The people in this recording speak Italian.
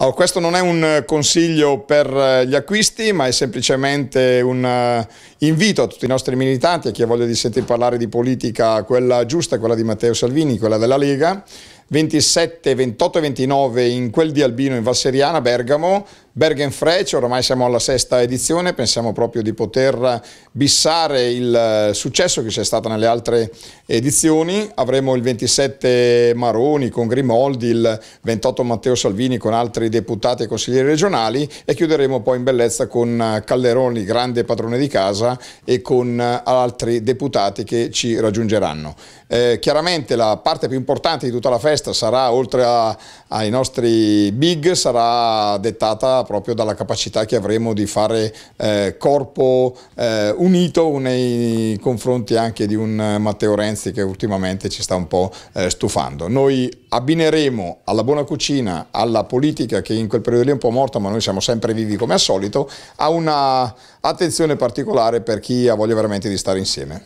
Allora, questo non è un eh, consiglio per eh, gli acquisti, ma è semplicemente un eh, Invito a tutti i nostri militanti, a chi ha voglia di sentire parlare di politica, quella giusta, quella di Matteo Salvini, quella della Lega, 27, 28 e 29 in quel di Albino in Valseriana, Bergamo, Bergen Frecce, ormai siamo alla sesta edizione, pensiamo proprio di poter bissare il eh, successo che c'è stato nelle altre edizioni, avremo il 27 Maroni con Grimoldi, il 28 Matteo Salvini con altri deputati e consiglieri regionali e chiuderemo poi in bellezza con Calderoni, grande padrone di casa, Casa e con eh, altri deputati che ci raggiungeranno. Eh, chiaramente la parte più importante di tutta la festa sarà, oltre a, ai nostri big, sarà dettata proprio dalla capacità che avremo di fare eh, corpo eh, unito nei confronti anche di un eh, Matteo Renzi che ultimamente ci sta un po' eh, stufando. Noi abbineremo alla buona cucina, alla politica che in quel periodo lì è un po' morta, ma noi siamo sempre vivi come al solito, a una attenzione particolare per chi ha voglia veramente di stare insieme.